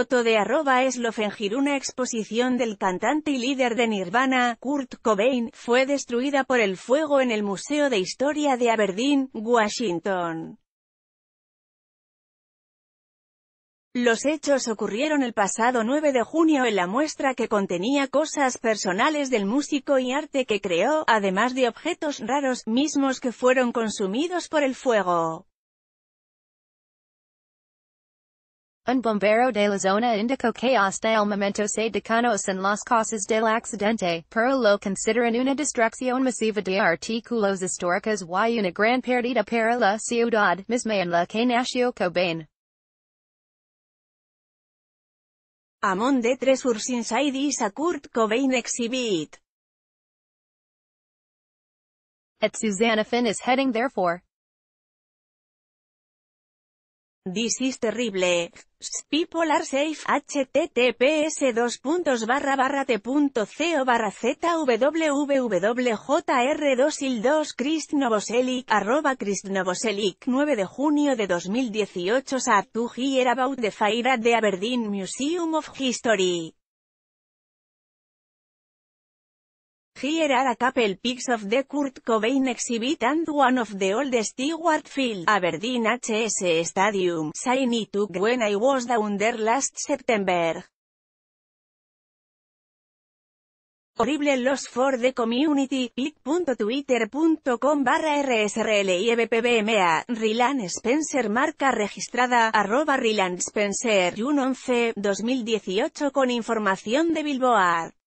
Foto de arroba Una exposición del cantante y líder de Nirvana, Kurt Cobain, fue destruida por el fuego en el Museo de Historia de Aberdeen, Washington. Los hechos ocurrieron el pasado 9 de junio en la muestra que contenía cosas personales del músico y arte que creó, además de objetos raros, mismos que fueron consumidos por el fuego. un bombero de la zona indicó que hasta el momento se en las causas del accidente, pero lo consideran una destrucción masiva de artículos históricos y una gran pérdida para la ciudad misma en la que nació Cobain. Amon de tres inside is a Kurt Cobain exhibit. At Susanna Finn is heading therefore, This is terrible. People are safe. https puntos barra barra t.co barra 2 il 2 Christ Novoselic arroba Novoselic 9 de junio de 2018 Sartuji era about the fire at the Aberdeen Museum of History. Here are a couple pics of the Kurt Cobain exhibit and one of the old Stewart Field, Aberdeen HS Stadium, sign it took when I was down there last September. Horrible loss for the community, pic.twitter.com barra rsrliebpbma, Rilan Spencer marca registrada, arroba Rilan Spencer, June 11, 2018 con información de Billboard.